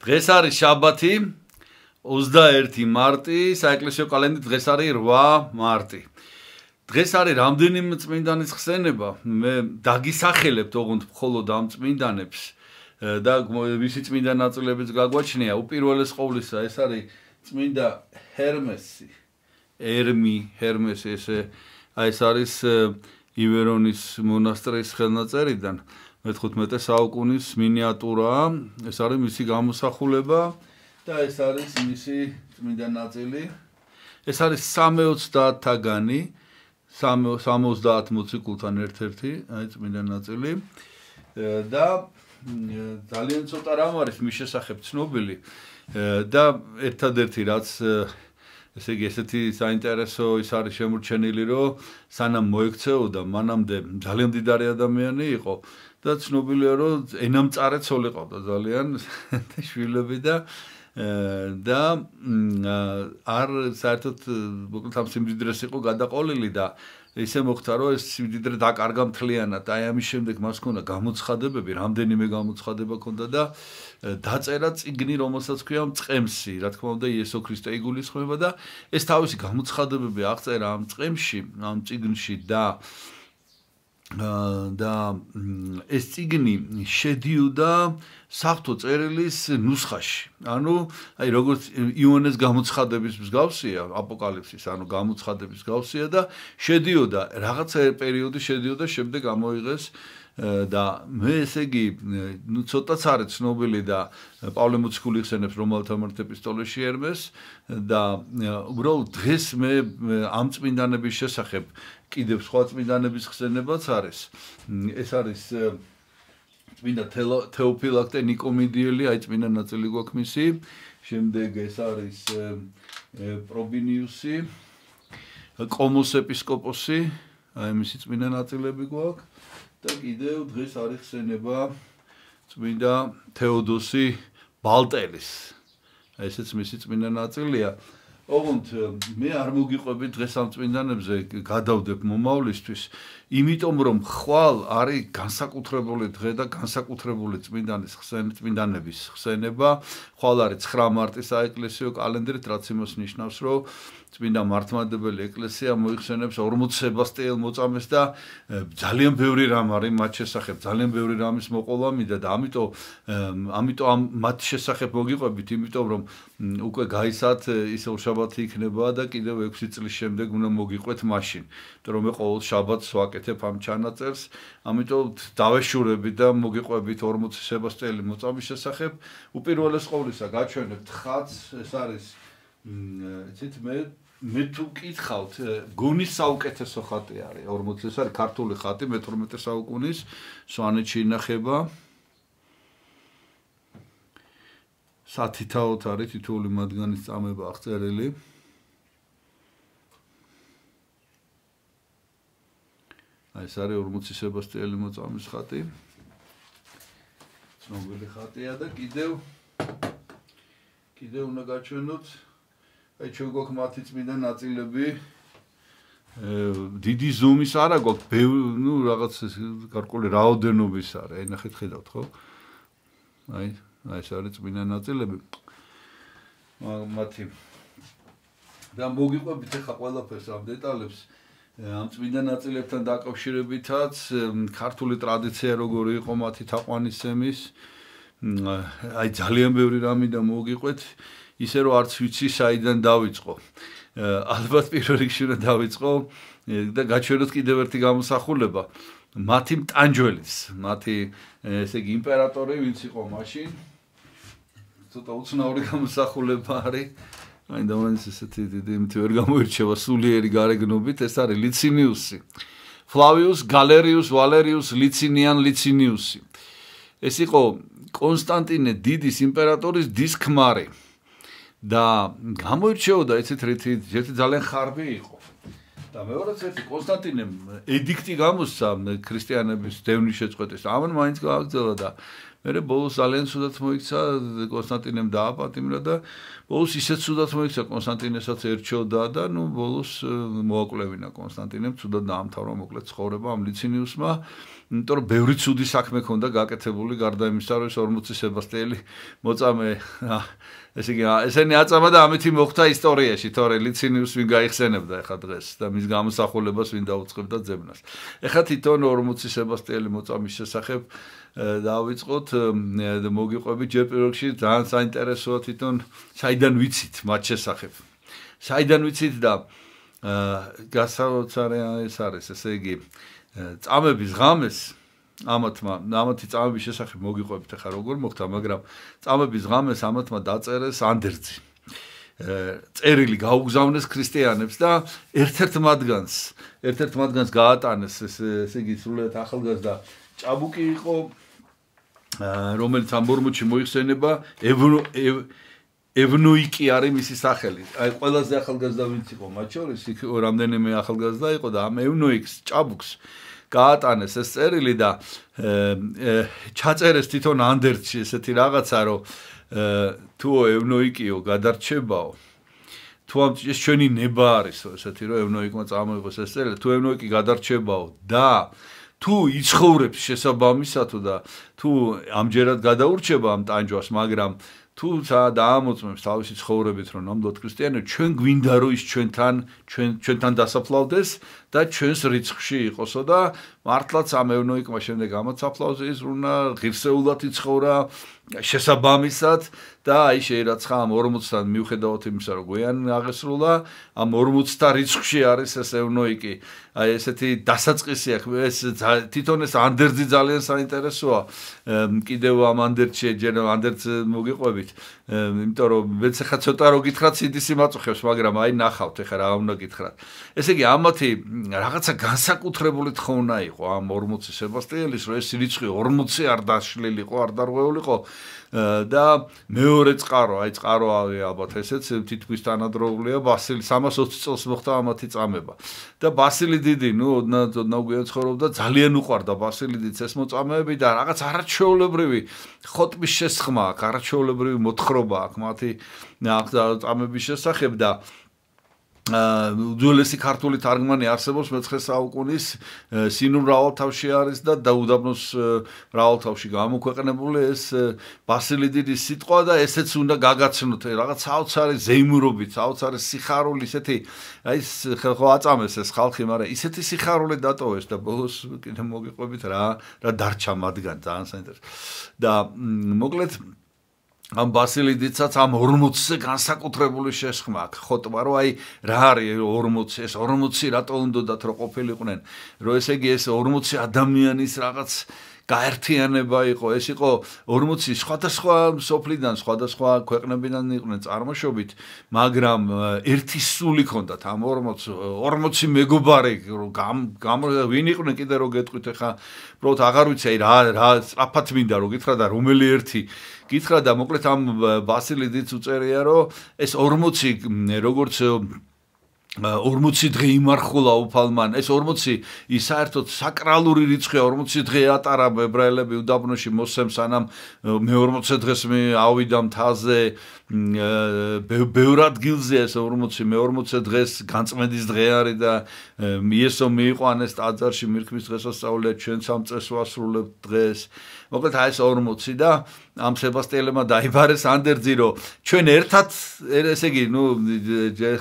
დღეს არის შაბათი 21 მარტი საეკლესიო კალენდრი დღეს არის 8 მარტი დღეს არის რამდენიმე წმინდანის ხსენება მე დაგისახელებთ ოღონდ მხოლოდ ამ წმინდანებს და მისი წმინდა ნაწილებიც გაგვაჩნია უპირველეს ყოვლისა ეს არის წმინდა ჰერმესი ერმი ჰერმესი ესე აი ეს არის ივერონის მონასტრის ხელნაწერიდან მე-15 საუკუნის მინიატურაა. ეს არის მისი გამოსახულება და ეს არის მისი წმინდა ნაწილი. ეს არის 70-თაგანი 70 მოციქულთან ერთ-ერთი აი წმინდა ნაწილი და ძალიან ცოტა რამ არის მის შესახებ ცნობილი და ერთადერთი რაც ესე იგი ესეთი საინტერესო ის არის შემორჩენილი რომ სანამ მოიქცეოდა მანამდე ძალიან დიდარი ადამიანი იყო და ცნობილია რომ ენამწარე ცოლი ყავდა ძალიან შვილები და და არ საერთოდ მოკლედ ამ სიმძიდრეს იყო გადაყოლილი და ისე მოხდა რომ ეს სიმძიდრე დაკარგა მთლიანად. აი ამის შემდეგ მას ქონდა გამოცხადებები, რამდენიმე გამოცხადება ქონდა და დაწერა წიგნი, რომელსაც ქვია წემსი, რა თქმა უნდა იესო ქრისტე იგულისხმება და ეს თავისი გამოცხადებები აღწერა ამ წემში, ამ წიგნში და და ეს ციგნი შედიოდა საფთო წერილის ნუსხაში. ანუ აი როგორც იონეს გამოცხადების მსგავსია, აპოკალიფსის, ანუ გამოცხადების მსგავსია და შედიოდა რაღაცა პერიოდი შედიოდა შემდეგ ამოიღეს აა და მე ესე იგი ну ცოტაც არის ცნობილი და პავლე მოციქული ხსენებს რომელთა მარტ ეპისტოლეში ერმეს და უბრალოდ დღეს მე ამ წმინდანების შესახებ კიდევ სხვა წმინდანების ხსენებაც არის ეს არის წმინდა თეოფილაქტე ნიკომიდიელი აი წმინდა ნაწილი გვაქვს მისი შემდეგ ეს არის პრობინიუსი კომოს ეპისკოპოსი აი მისი წმინდა ნაწილები გვაქვს და კიდევ დღეს არის ხსენება წმინდა თეოდოსი ბალტელის. ესეც მისი წმინდა ნაწილია. ოღონდ მე არ მოგიყვები დღეს ამ წმინდანებზე გადავდებ მომავლისთვის. იმიტომ რომ ხვალ არის განსაკუთრებული დღე და განსაკუთრებული წმინდანის ხსენი წმინდანების ხსენება ხვალ არის 9 მარტის აეკლესიო კალენდრით რაც იმას ნიშნავს რომ წმინდა მართმადებელი ეკლესია მოიხსენებს 40 სებასტიელ მოწამეს და ძალიან ბევრი რამ არის მათ შესახებ ძალიან ბევრი რამის მოყოლა მინდა და ამიტომ ამიტომ ამ მათ შესახებ მოგიყვებით იმიტომ რომ უკვე გაისათ ისო შაბათი იქნება და კიდევ 6 წლის შემდეგ უნდა მოგიყვეთ მაშინ იმიტომ რომ მე ყოველ შაბათს ვაკე აკეთებ ამ ჩანაწერს, ამიტომ დავეშურები და მოგიყვებით 40 სებასტელი მოწამის შესახებ. უპირველეს ყოვლისა გაჩვენებთ ხაც, ეს არის ეცით მე მე თუ კითხავთ, გუნის საუკეთესო ხატი არის 40 ეს არის ქართული ხატი მე-12 საუკუნის სვანეთში ინახება. სათითაოთ არის თითოეული მათგანის წამება აღწერილი. აი ეს არის 40 სებასტიელი მოწამის ხატი. ცნობილი ხატია და კიდევ კიდევ უნდა გაჩვენოთ აი ჩვენ გვაქვს მათი წმინდა ნაწილები. დიდი ზომის არა გვაქვს, ნუ რაღაც გარკული რაოდენობის არა, აი ნახეთ ხედავთ ხო? აი აი ეს არის წმინდა ნაწილები. მათი და მოგიყვებით ახლა ყველაფერს ამ დეტალებს. ამ წმინდა ნაწილებთან დაკავშირებითაც ქართული ტრადიცია როგორი იყო მათი თაყვანისცემის აი ძალიან ბევრი რამიდან მოგიყვეთ ისე რომ არც ვიცი საიდან დავიწყო ალბათ პირველ რიგში უნდა დავიწყო და გაჩვენოთ კიდევ ერთი გამოსახულება მათი ტანჯველის მათი ესე იგი იმპერატორი ვინც იყო მაშინ ცოტა უცნაური გამოსახულება არის აი დავრენს ესეთი დიდი მთი ვერ გამოირჩევა სულიერი გარეგნობით ეს არის ლიცინიუსი ფლავიუს გალერიუს ვალერიუს ლიცინიან ლიცინიუსი ეს იყო კონსტანტინე დიდის იმპერატორის დისკმარი და გამოირჩეოდა ესეთ რითი ერთი ძალიან ხარბი იყო და მეორე ცეცი კონსტანტინემ ედიქტი გამოსცა ქრისტიანების დევნის შეწყვეტის ამან მაინც გააგზავნა და მერე ბოლოს ძალიან ცუდად მოიქცა კონსტანტინემ დააპატიმრა და ბოლოს ისეც ცუდად მოიქცა კონსტანტინესაც ერჩოდა და ნუ ბოლოს მოაკლევინა კონსტანტინემ ცუდად დაამთავრა მოკლედ ცხოვრება ამ ლიცინიუსმა იმიტომ რომ ბევრი ცუდი საქმე ქონდა გაკეთებული გარდა იმისა რომ 40 სებასტიელი მოწამე ესე იგი ესენი აწამა და ამითი მოხდა ისტორიაში თორე ლიცინიუს ვინ გაიხსენებდა ახლა დღეს და მის გამოსახულებას ვინ დაუწყებდა ძებნას ახლა თვითონ 40 სებასტიელი მოწამის შესახებ დავიწყოთ მოგიყვებით ჯერ პირველში ძალიან საინტერესოა თვითონ საიდან ვიცით მათ შესახებ საიდან ვიცით და გასაოცარია ეს არის ესე იგი წამების ღამეს ამათმა ამათი წამების შესახებ მოგიყვებით ახლა როგორ მოხდა მაგრამ წამების ღამეს ამათმა დაწერეს ანდერძი წერილი გაუგზავნეს ქრისტიანებს და ერთ-ერთ მათგანს ერთ-ერთ მათგანს გაატანეს ესე იგი სულეთ ახალგაზრდა ჭაბუკი იყო რომელიც ამ ბორმუჩი მოიხსენება ევნო ევნოიკი არის მისი სახელი. აი ყველაზე ახალგაზრდა ვინც იყო მათ შორის, იქ რამდენიმე ახალგაზრდა იყო და ამ ევნოიკს ჭაბუკს გაატანეს ეს წერილი და ჩაწერეს თვითონ ანდერჩი ესეთი რაღაცა რომ თუ ევნოიკიო გადარჩებაო თუ ეს ჩვენი ნება არისო ესეთი რომ ევნოიკმა წამოიღოს ეს წერილი თუ ევნოიკი გადარჩებაო და თუ იცხოვრებს შესაბამისად და თუ ამჯერად გადაურჩება ამ ტანჯვას, მაგრამ თუ დაამოწმებს თავისი ცხოვრებით, რომ ნამდვილად ქრისტიანო, ჩვენ გვინდა რომ ის ჩვენთან, ჩვენ ჩვენთან დასაფლავდეს და ჩვენს რიცხვში იყოსო და მართლაც ამ ევნოიკმა შემდეგ ამოცაფლავს ის რუნა ღირსეულად იცხოვრა შესაბამისად და აი შეიძლება ცხა ამ 40-დან მივხედავთ იმისა, რომ გვიან აღესრულა, ამ 40-და რიცხვში არის ეს ევნოიკი. აი ესეთი დასაწყისი აქ ეს თვითონ ეს ანდერძი ძალიან საინტერესოა. კიდევ ამ ანდერძში ჯერ ანდერძ მოგიყვებით. იმიტომ რომ მეც ხა ცოტა რო გითხრათ CD-ს იმაწუხებს, მაგრამ აი ნახავთ ეხლა რა უნდა გითხრათ. ესე იგი ამათი რაღაცა განსაკუთრებული თხოვნა იყო ამ 40 სებასტიელის, რომ ეს რიცხვი 40 არ დაშლილიყო, არ დარღვეულიყო და მეო მეორე წყარო, აი წყარო არის ალბათ ესეც თითქმის თანადროულია ბასილი 320 წელს მოხდა ამათი წამება. და ბასილი დიდი, ნუ ოდნა გვიან ცხოვრობდა, ძალიან უყვარდა ბასილი დიდს ეს მოწამეები და რაღაც არაჩვეულებრივი ხოტმის შესხმა, არაჩვეულებრივი მოთხრობა აქვს მათი წამების შესახებ და აა უძველესი ქართული თარგმანი არსებობს მე-9 საუკუნის სინუ რავალთავში არის და დაუდაბნოს რავალთავში გამოქვეყნებული ეს ბასილიდიდის სიტყვა და ესეც უნდა გაგაცნოთ რაღაც საოცარი ზეიმურობით საოცარი სიხარული ესეთი აი ეს ხო აწამეს ეს ხალხი მაგრამ ისეთი სიხარული დატოვეს და ბოლოს კიდე მოგიყვებით რა რა დარჩა მაგან ძალიან საინტერესო და მოკლედ ამ ბასილიდიცაც ამ 40-ზე განსაკუთრებული შეხმა აქვს ხოტბა რომ აი რა არის 40 ეს 40 რატო უნდათ რო ყოფილიყვნენ რომ ესე იგი ეს 40 ადამიანის რაღაც გაერთიანება იყო ეს იყო 40 სხვადასხვა სოფლიდან სხვადასხვა ქვეყნებიდან იყვნენ წარმოშობით მაგრამ ერთი სული ჰქონდათ ამ 40 40 მეგობარი რომ გამ ვინ იყვნენ კიდე რო გეტყვით ახლა უბრალოდ აღარ ვიცი რა რა სწრაფად მინდა რომ გითხრა და რომელი ერთი გითხრა და მოკლედ ამ ვასილი დიც უწერია რომ ეს 40 როგორც 40 დღე იმარხულა უფალმან ეს 40 ის საერთოდ საკრალური რიცხვია 40 დღე ატარა ებრაელები უდაბნოში მოსემ სანამ მე 40 დღეს მე ავიდა მთაზე ბევრ ადგილზე ეს 40 მე 40 დღეს განწმენდის დღე არის და მიესო მიიყვანეს ტაძარში მირქმის დღესასწაულად ჩვენ სამ წეს ვასრულებთ დღეს. მოკლედ აი ეს 40 და ამ სებასტიელმა დაიბარეს ანდერძირო. ჩვენ ერთად ესე იგი ნუ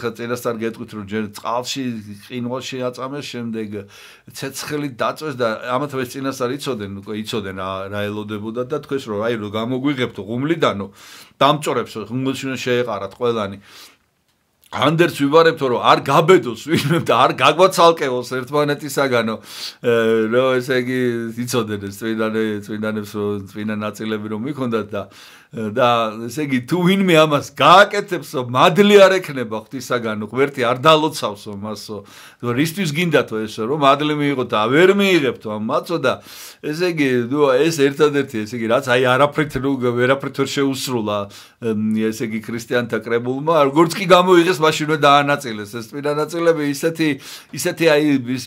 ხა წელასთან გეტყვით რომ ჯერ წყალში ყინვალ შეაწამეს შემდეგ ცეცხლი დაწეს და ამათავე წინასწარიცოდნენ უკვე იცოდნენ რა ელოდებოდა და თქვენ რომ აი რომ გამოგვიღებთ ღუმლიდანო დამწორებს უნგლში უნდა შეეყარათ ყველანი ანდერც ვიბარებთო რომ არ გაბედოს ვინმე და არ გაგვაცალკეოს ერთმანეთისაგანო რომ ესე იგი იცოდნენ წვინანე წვინანებს წვინანაწილები რომ მიქონდათ და და ესე იგი თუ ვინმე ამას გააკეთებსო, მადლი არ ექნება ღვთისაგან, ღვერთი არ დალოცავსო მასო. რისთვის გინდათო ესე რომ მადლი მიიღოთ, ა ვერ მიიღებთო ამ მაწო და ესე იგი ნუ ეს ერთადერთი ესე იგი რაც აი არაფრით ნუ ვერაფრით ვერ შეუსრულა ესე იგი ქრისტიანთა კრებულმა, როგორც კი გამოიღეს მაშინვე დაანაწილეს ეს წინა ნაწილები ისეთი ისეთი აი ის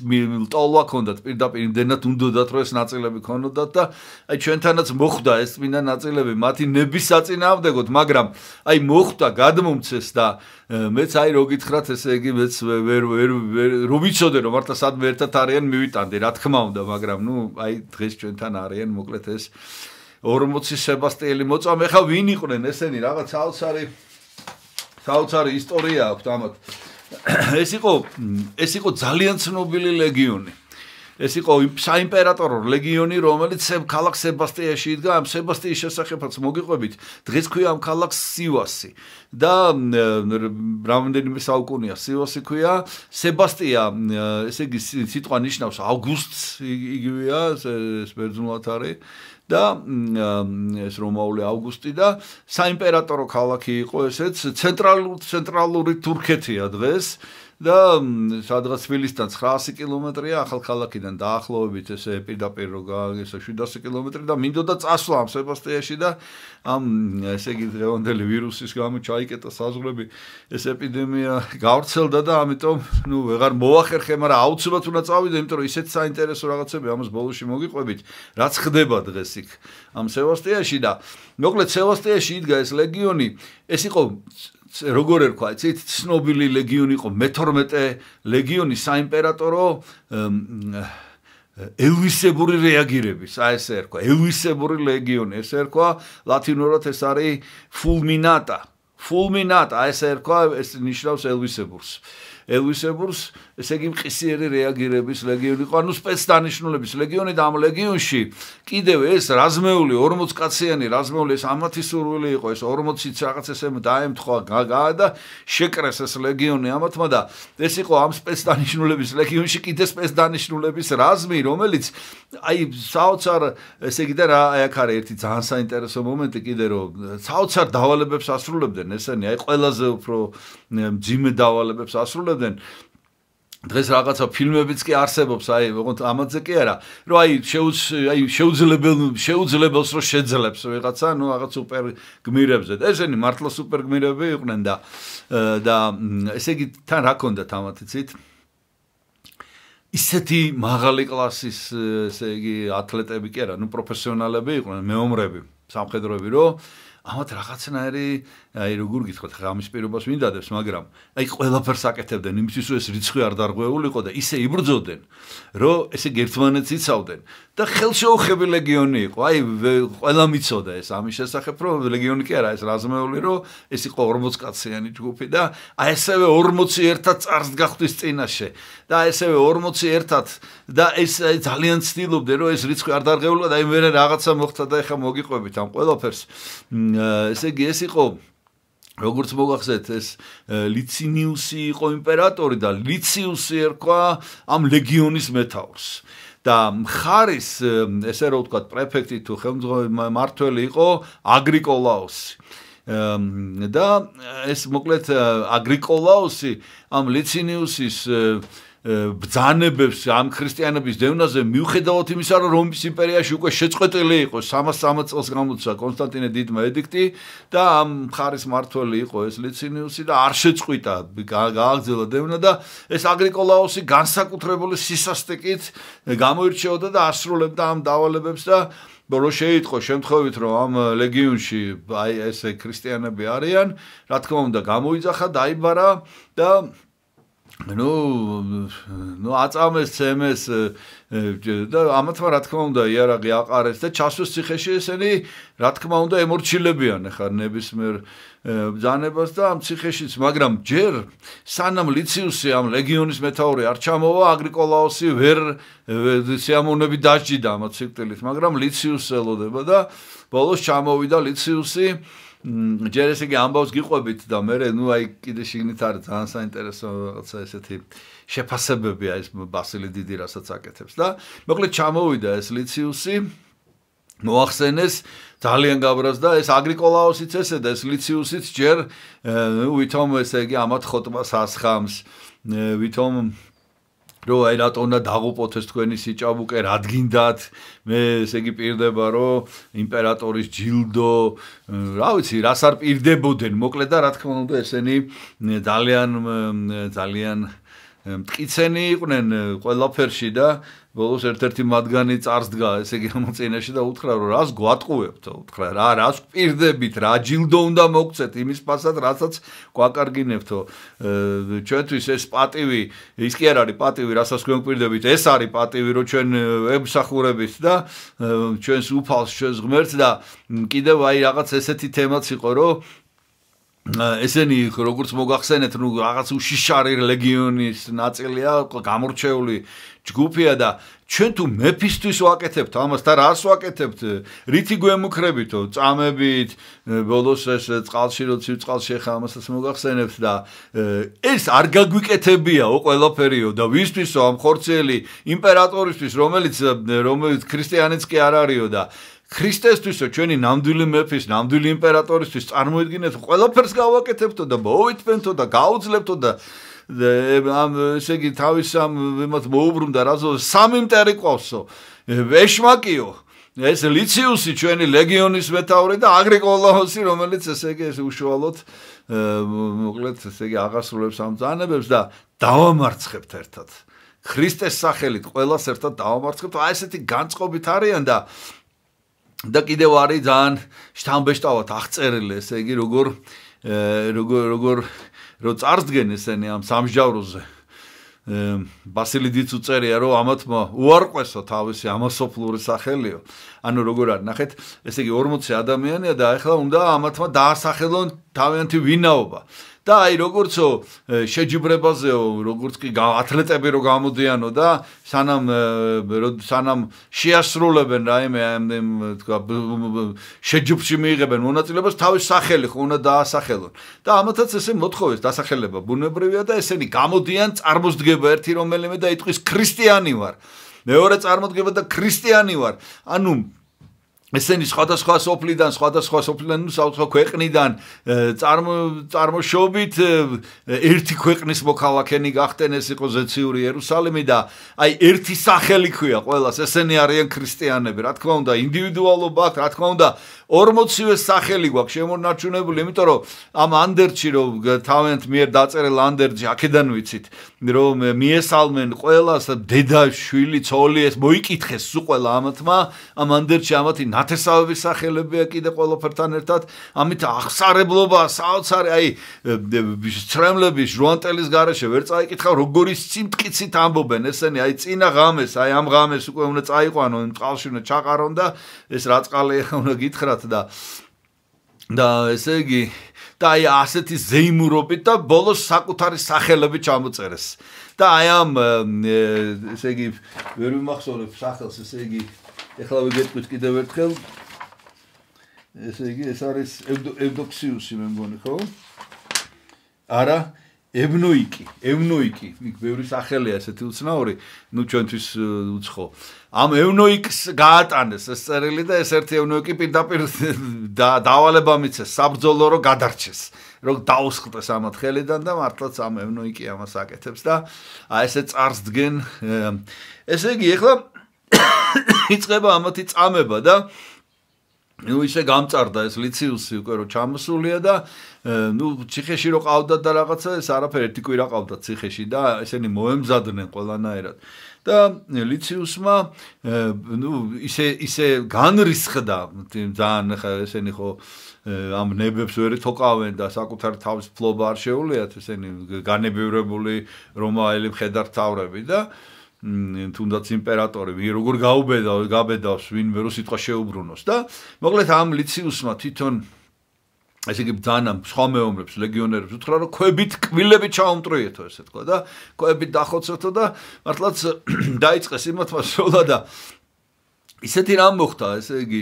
ტოლვა ქონდათ პირდაპირ იმდენად უნდა დათრო ეს ნაწილები ქონოდათ და აი ჩვენთანაც მოხდა ეს წინა ნაწილები მათი ნებ ბერბის საწინააღმდეგოდ, მაგრამ აი მოხვდა გადმომცეს და მეც აი რო გითხრათ, ესე იგი მეც ვერ ვერ რო ვიცოდე რომ მართლა სადმე ერთად არიან მივიტანდი, რა თქმა უნდა, მაგრამ ნუ აი დღეს ჩვენთან არიან, მოკლედ ეს 40 სებასტიელი მოწამე, ხა ვინ იყვნენ ესენი, რაღაც საოცარი საოცარი ისტორია აქვს ამათ. ეს იყო ეს იყო ძალიან ცნობილი ლეგიონი. ეს იყო საიმპერატორო ლეგიონი, რომელიც ქალაქ სებასტიაში იდგა, ამ სებასტიის შესახებაც მოგიყვებით, დღეს ქვია ამ ქალაქს სივასი. და რამდენიმე საუკუნეა სივასი ქვია, სებასტია, ესე იგი სიტყვა ნიშნავს აგვისტს, იგივეა, ეს ბერძნულად არის. და ეს რომაული აგვისტი და საიმპერატორო ქალაქი იყო ესეც, ცენტრალური ცენტრალური თურქეთია დღეს. და სადღაც თბილისიდან 900 კილომეტრია ახალქალაქიდან დაახლოებით ესე პირდაპირ რო გააგესო 700 კილომეტრი და მინდოდა წასვლა ამ სებასტიაში და ამ ესე იგი დღევანდელი ვირუსის გამო ჩაიკეტა საზღვრები ეს ეპიდემია გავრცელდა და ამიტომ ნუ ვეღარ მოახერხე მაგრამ აუცილებლად უნდა წავიდე იმიტომ რომ ისეთ საინტერესო რაღაცები ამას ბოლოში მოგიყვებით რაც ხდება დღეს იქ ამ სევასტიაში და მოკლედ სევასტიაში იდგა ეს ლეგიონი ეს იყო როგორ ერქვა იცით ცნობილი ლეგიონი იყო მე-12 ლეგიონი საიმპერატორო ელვისებური რეაგირების აი ეს ერქვა ელვისებური ლეგიონი ეს ერქვა ლათინურად ეს არის ფულმინატა ფულმინატა ეს ერქვა ეს ნიშნავს ელვისებურს ელვისებურს ესე იგი მყისიერი რეაგირების ლეგიონი ყო ანუ სპეცდანიშნულების ლეგიონი და ამ ლეგიონში კიდევ ეს რაზმეული 40 კაციანი რაზმეული ეს ამათი სურვილი იყო ეს 40-იც რაღაც ესე დაემთხვა გაგა და შეკრეს ეს ლეგიონი ამათმა და ეს იყო ამ სპეცდანიშნულების ლეგიონში კიდე სპეცდანიშნულების რაზმი რომელიც აი საოცარ ესე იგი და რა აი აქ არის ერთი ძალიან საინტერესო მომენტი კიდე რომ საოცარ დავალებებს ასრულებდნენ ესენი აი ყველაზე უფრო ძიმე დავალებებს ასრულებდნენ დღეს რაღაცა ფილმებიც კი არსებობს, აი, როგორც ამაზე კი არა, რომ აი შეუც აი შეუძლებელ შეუძლებელს რომ შეძლებს ვიღაცა, ну რაღაც супер გმირებზე. ესენი მართლა супер გმირები იყვნენ და და ესე იგი თან რა ქონდა თამათიცით? ისეთი მაღალი კლასის ესე იგი ათლეტები კი არა, ну პროფესიონალები იყვნენ, მეომრები, სამხედროები რომ ამათ რაღაცნაირი აი როგორ გითხოთ ღამის პირობას მინდა დადებს მაგრამ აი ყველაფერს აკეთებდნენ იმისთვის რომ ეს რიცხვი არ დარღვეულიყო და ისე იბრძოდნენ რომ ესე გერთმანეთს იცავდნენ და ხელშეუხები ლეგიონი იყო აი ყველა მიცოდა ეს ამის შესახებ რომ ლეგიონი კი არა ეს რაზმეული რომ ეს იყო 40 კაციანი ჯგუფი და აი ესევე 40 ერთად წარს გახვდის წინაშე და აი ესევე 40 ერთად და ეს ძალიან ცდილობდნენ რომ ეს რიცხვი არ დარღვეულიყო და აი მე რაღაცა მოხდა და ეხა მოგიყვებით ამ ყველაფერს ესე იგი ეს იყო როგორც მოგახსენეთ ეს ლიცინიუსი იყო იმპერატორი და ლიციუსი ერქვა ამ ლეგიონის მეთაურს და მხარის ესე რომ ვთქვა პრეფექტი თუ ხელმძღვანელი მართველი იყო აგრიკოლაოსი და ეს მოკლედ აგრიკოლაოსი ამ ლიცინიუსის ბძანებებს ამ ქრისტიანების დევნაზე მიუხედავად იმისა, რომ რომის იმპერიაში უკვე შეწყვეტილი იყო 360 წელს გამოცა კონსტანტინე დიდმა ედიქტი და ამ მხარის მართველი იყო ეს ლიცინიუსი და არ შეწყვიტა გააგზელა დევნა და ეს აგრიკოლაოსი განსაკუთრებული სისასტიკით გამოირჩეოდა და ასრულებდა ამ დავალებებს და რო შეიძლება შემთხვევით რომ ამ ლეგიონში აი ესე ქრისტიანები არიან, რა თქმა უნდა გამოიძახა, დაიბარა და ну ну აწამეს ცემეს э, э, და ამათმა რა თქმა უნდა იარაღი აყარეს და ჩასვეს ციხეში ესენი რა თქმა უნდა ემორჩილებიან ახლა ნებისმიერ э, ბძანებას და ამ ციხეშიც მაგრამ ჯერ სანამ ლიციუსი ამ ლეგიონის მეთაური არ ჩამოვა აგრიკოლაოსი ვერ სიამონები დაჭიდა ამ ციკტილით მაგრამ ლიციუსს ელოდება და ბოლოს ჩამოვიდა ლიციუსი ჯერ ესე იგი ამბავს გიყვებით და მე ნუ აი კიდე შიგნით არის ძალიან საინტერესო რაღაცა ესეთი შეფასებებია ეს ბასილი დიდი რასაც აკეთებს და მოკლედ ჩამოვიდა ეს ლიციუსი მოახსენეს ძალიან გაბრაზდა ეს აგრიკოლაოსიც ესე და ეს ლიციუსიც ჯერ ვითომ ესე იგი ამათ ხოტმას ასხამს ვითომ რო აი რატომ და დაღუპოთეს თქვენი სიჭაბუკე რადგინდათ მე ესე იგი პირდება რომ იმპერატორის ჯილდო რა ვიცი რას არ პირდებოდნენ მოკლედ და რა თქმა უნდა ესენი ძალიან ძალიან მტკიცენი იყვნენ ყველაფერში და ბოლოს ერთ-ერთი მათგანი წარს დგა, ესე იგი ამ წინაშე და უთხრა, რომ რას გვატყუებთო, უთხრა, რა რას გპირდებით, რა ჯილდო უნდა მოგცეთ იმის პასად, რასაც გვაკარგინებთო. ჩვენთვის ეს პატივი, ის კი არ არის პატივი, რასაც გვგპირდებით, ეს არის პატივი, რომ ჩვენ ვებსახურებით და ჩვენს უფალს, ჩვენს ღმერთს და კიდევ აი რაღაც ესეთი თემაც იყო, რომ ესენი როგორც მოგახსენეთ, ნუ რაღაც უშიშარი ლეგიონის ნაწილია, გამორჩეული ჯგუფია და ჩვენ თუ მეფისთვის ვაკეთებთ ამას და რას ვაკეთებთ? რითი გვემუქრებითო? წამებით, ბოლოს ეს წყალში რო ცივწყალში ხა ამასაც მოგახსენებთ და ეს არ გაგვიკეთებიაო ყველაფერიო და ვისთვისო ამ ხორცელი იმპერატორისთვის, რომელიც რომელიც ქრისტიანიც კი არ არისო და ქრისტესთვისო ჩვენი ნამდვილი მეფის, ნამდვილი იმპერატორისთვის წარმოედგინეთ, ყველაფერს გავაკეთებთო და მოვითვენთო და გაუძლებთო და ამ ესე იგი თავის ამ იმას მოუბრუნდა რა ზოს სამი მტერი ყავსო. ვეშმაკიო ეს ლიციუსი ჩვენი ლეგიონის მეტაური და აგრიკოლოსი რომელიც ესე იგი ეს უშუალოდ მოკლედ ესე იგი აღასრულებს ამ ძანებებს და დავამარცხებთ ერთად ქრისტეს სახელით ყველას ერთად დავამარცხებთ აი ესეთი განწყობით არიან და და კიდევ არის ძალიან შთამბეშტავად აღწერილი, ესე იგი, როგორ როგორ როგორ რო წარსდგენ ესენი ამ სამსჯავროზე. ბასილიდიც უწერია, რომ ამათმა უარყვესო თავისი ამასოფლური სახელიო. ანუ როგორ არის, ნახეთ, ესე იგი 40 ადამიანია და ახლა უნდა ამათმა დაასახელონ თავიანთი ვინაობა. და აი როგორცო შეჯიბრებაზეო როგორც კი ათლეტები რო გამოდიანო და სანამ სანამ შეასრულებენ რაიმე ამ თქვა შეჯიბრში მიიღებენ მონაწილეობას თავის სახელი ხო უნდა დაასახელონ და ამათაც ესე მოთხოვეს დასახელება ბუნებრივია და ესენი გამოდიან წარმოსდგება ერთი რომელიმე და იტყვის ქრისტიანი ვარ მეორე წარმოსდგება და ქრისტიანი ვარ ანუ ესენი სხვადასხვა სოფლიდან, სხვადასხვა სოფლიდან, ну, სხვადასხვა ქვეყნიდან წარმოშობით ერთი ქვეყნის მოქალაქენი გახდნენ ეს იყო ზეციური იერუსალიმი და აი ერთი სახელი ქვია ყოველას, ესენი არიან ქრისტიანები, რა თქმა უნდა, ინდივიდუალობა, რა თქმა უნდა, 40-ვე სახელი გვაქვს შემონარჩუნებული, იმიტომ რომ ამ ანდერჩი რო თავენთ მიერ დაწერილ ანდერჯი, აქედან ვიცით, რომ მიესალმენ ყოველას დედა, შვილი, ცოლი ეს მოიკითხეს უ ყველა ამათმა, ამ ანდერჩი ამათი ათესავების სახელებია კიდე ყოველფერთან ერთად ამით აღსარებლობა საოცარი აი ცრემლების ჟვანტელის garaშე ვერ წაიკითხა როგორი სიმტკიცით ამბობენ ესენი აი წინა ღამეს აი ამ ღამეს უკვე უნდა წაიყვანო მწყალში უნდა ჩაყარონ და ეს რა წყალი ახლა უნდა გითხრათ და და ესე იგი და აი ასეთი ზეიმურობით და ბოლოს საკუთარი სახელები ჩამოწერეს და აი ამ ესე იგი ვერ მახსოვრებ სახელს ესე იგი ეხლა ვიგეთქვით კიდევ ერთხელ ესე იგი ეს არის ევდოქსიუსი მე მგონი ხო? არა ევნოიკი, ევნოიკი, იქ ბევრი სახელია ესეთი უცნაური, ნუ ჩვენთვის უცხო. ამ ევნოიკს გაატანეს ეს წერილი და ეს ერთი ევნოიკი პირდაპირ დავალება მიცეს საბრძოლო რო გადარჩეს, რო დაუსხლტეს ამათ ხელიდან და მართლაც ამ ევნოიკი ამას აკეთებს და აი ესე წარს დგენ. ესე იგი, ეხლა იწება ამათი წამება და ну ისე გამწარდა ეს ლიციუსი უკვე რომ ჩამოსულია და ну ციხეში რო ყავდა და რაღაცა ეს არაფერი ერთი კვირა ყავდა ციხეში და ესენი მოემზადნენ ყველანაირად და ლიციუსმა ну ისე ისე განრისხდა ძალიან ხა ესენი ხო ამ ნებებს ვერ თოყავენ და საკუთარ თავს ფლობა არ შეუليათ ესენი განებევრებული რომაელი მხედართავები და თუნდაც იმპერატორი ვინ როგორ გაუბედავს გაბედავს ვინ ვერ უსიტყვა შეუბრუნოს და მოკლედ ამ ლიციუსმა თვითონ ესე იგი ბძანამ სხვა მეომრებს ლეგიონერებს უთხრა რომ ქვებით კვილები ჩაუმტრიეთო ესე თქვა და ქვებით დახოცოთო და მართლაც დაიწყეს იმათმა სოლა და ისეთი რამ მოხდა ესე იგი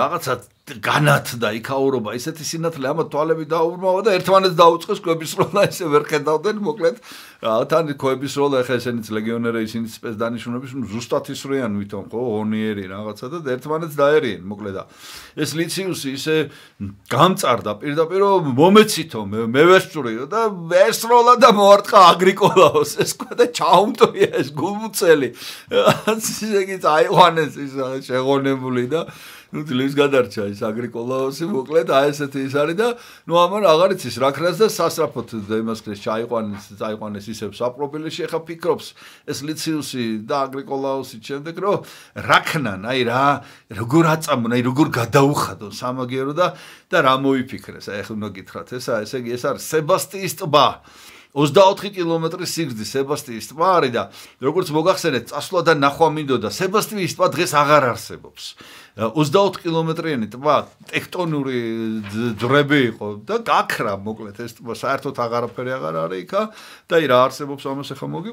რაღაცა განათდა იქაურობა ისეთი სინათლე ამ თვალები დაუბრმავა და ერთმანეთს დაუწყეს კვების როლა ესე ვერ ხედავდნენ მოკლედ თან კვების როლა ხა ესენიც ლეგიონერი ისინი სპეს დანიშნულების ზუსტად ისროიან ვითომ ხო ონიერი რაღაცა და ერთმანეთს დაერიენ მოკლედა ეს ლიციუსი ისე გამწარდა პირდაპირ მომეციტო მე ვესწრიო და ეს როლა და მოარტყა აგრიკოლაოს ეს ყვა და ჩაუმტვია ეს გულმწელი ისე იგი აიყვანეს ის შეღონებული და ნუ ძლივს გადარჩა ის აგრიკოლაოსი მოკლედ აი ესეთი ის არის და ნუ ამან აღარ იცის რა ქრას და სასრაფოთ დემასკრეს ჩაიყვანეს წაიყვანეს ისევ საპრობილეში ხა ფიქრობს ეს ლიციუსი და აგრიკოლაოსი შემდეგ რომ რაქნან აი რა როგორ აწამონ აი როგორ გადაუხადონ სამაგერო და და რა მოიფიქრეს აი ხო ნო გითხრათ ესა ესე იგი ეს არის სებასტიის ტბა 24 კილომეტრი სიგრძის სებასტიის ტბა არის და როგორც მოგახსენეთ, წასვლა და ნახვა მინდოდა. სებასტიის ტბა დღეს აღარ არსებობს. 24 კილომეტრიანი ტბა ტექტონური ძვრები იყო და გაქრა მოკლედ ეს ტბა საერთოდ აღარაფერი აღარ არის იქა და ირა არსებობს ამას ახლა მოგი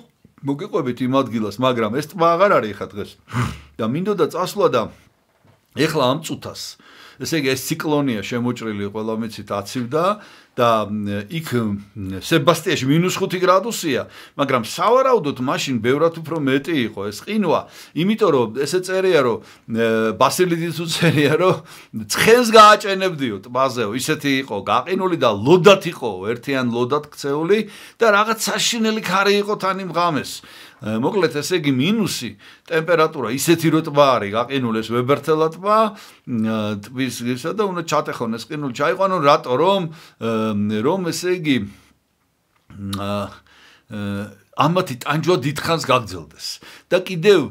მოგიყვებით იმ ადგილას, მაგრამ ეს ტბა აღარ არის ახლა დღეს. და მინდოდა წასვლა და ეხლა ამ წუთას ესე იგი ეს ციკლონია შემოჭრილი ყველა მეცით აცივდა და იქ სებასტიაში -5 გრადუსია, მაგრამ სავარაუდოდ მაშინ ბევრად უფრო მეტი იყო ეს ყინვა, იმიტომ რომ ესე წერია რომ ბასილიდის უცერია რომ ცხენს გააჭენებდიო ტბაზეო, ისეთი იყო გაყინული და ლოდათ იყო, ერთიან ლოდათ ქცეული და რაღაც საშინელი ქარი იყო თან იმ ღამეს. მოკლედ ესე იგი მინუსი ტემპერატურა ისეთი რო ტბა არის გაყინულეს ვებერთელა ტბა ტბის ისა და უნდა ჩატეხონ ეს ყინული ჩაიყვანონ რატო რომ რომ ესე იგი ამათი ტანჯვა დითხანს გაგძლდეს და კიდევ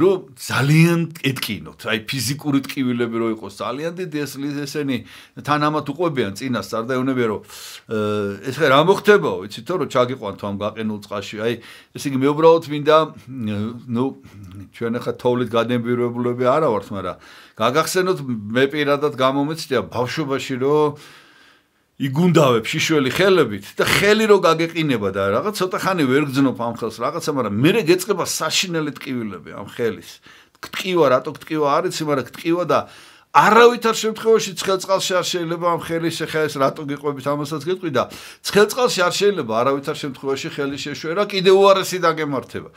რომ ძალიან ეთკინოთ აი ფიზიკური ტკივილები რო იყოს ძალიან დიდი ეს ესენი თან ამათ უყვებიან წინას არ დაეუნებიან რომ ეს ხე რა მოხდებაო იცით რომ ჩაგიყვანთ ამ გაყენულ წყაში აი ესე იგი მე უბრალოდ მინდა ნუ ჩვენ ახლა თოვლით განემბირებულები არა ვართ მაგრამ გაგახსენოთ მე პირადად გამომეცდია ბავშვობაში რომ იგუნდავებ შიშველი ხელებით და ხელი რო გაგეყინება და რაღაც ცოტა ხანი ვერ გძნობ ამ ხელს რაღაცა, მაგრამ მერე გეწება საშინელი ტკივილები ამ ხელის. ტკივა რატო ტკივა არის, მაგრამ ტკივა და არავითარ შემთხვევაში ცხელწყალში არ შეიძლება ამ ხელის ეხა ეს რატო გიყვებით ამასაც გიყვიდა ცხელწყალში არ შეიძლება არავითარ შემთხვევაში ხელი შეშვერა კიდე უარესი დაგემართება